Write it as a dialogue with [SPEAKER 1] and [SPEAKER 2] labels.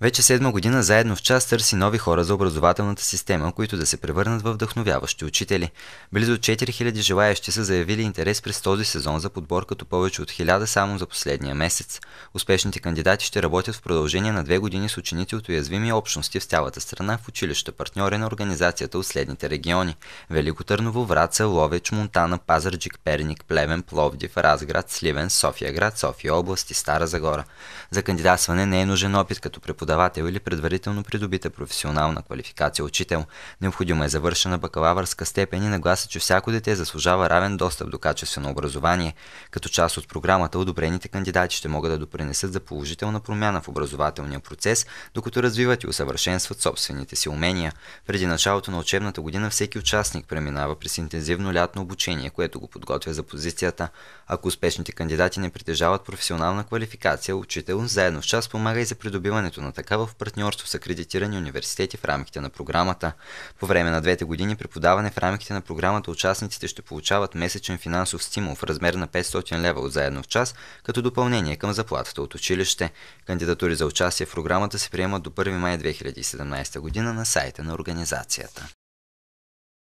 [SPEAKER 1] Вече седма година заедно в час търси нови хора за образователната система, които да се превърнат в вдъхновяващи учители. Близо 4000 желаящи са заявили интерес през този сезон за подбор, като повече от 1000 само за последния месец. Успешните кандидати ще работят в продължение на две години с ученици от уязвими общности в цялата страна в училища партньори на организацията от следните региони – Велико Търново, Враца, Ловеч, Монтана, Пазарджик, Перник, Плевен, Пловдив, Разград, Сливен, София град, София област и Стара Загора. За кандидатстване не е нужен опит като преподавател преподавател или предварително придобита професионална квалификация учител. Необходимо е завършена бакалавърска степен и нагласа, че всяко дете заслужава равен достъп до качествено образование. Като част от програмата, одобрените кандидати ще могат да допринесат за положителна промяна в образователния процес, докато развиват и усъвършенстват собствените си умения. Преди началото на учебната година всеки участник преминава през интензивно лятно обучение, което го подготвя за позицията. Ако успешните кандидати не притежават професионална квалификация, учител заедно с час помага и за придобиването на така в партньорство с акредитирани университети в рамките на програмата. По време на двете години преподаване в рамките на програмата участниците ще получават месечен финансов стимул в размер на 500 лева от заедно в час, като допълнение към заплатата от училище. Кандидатури за участие в програмата се приемат до 1 май 2017 година на сайта на организацията.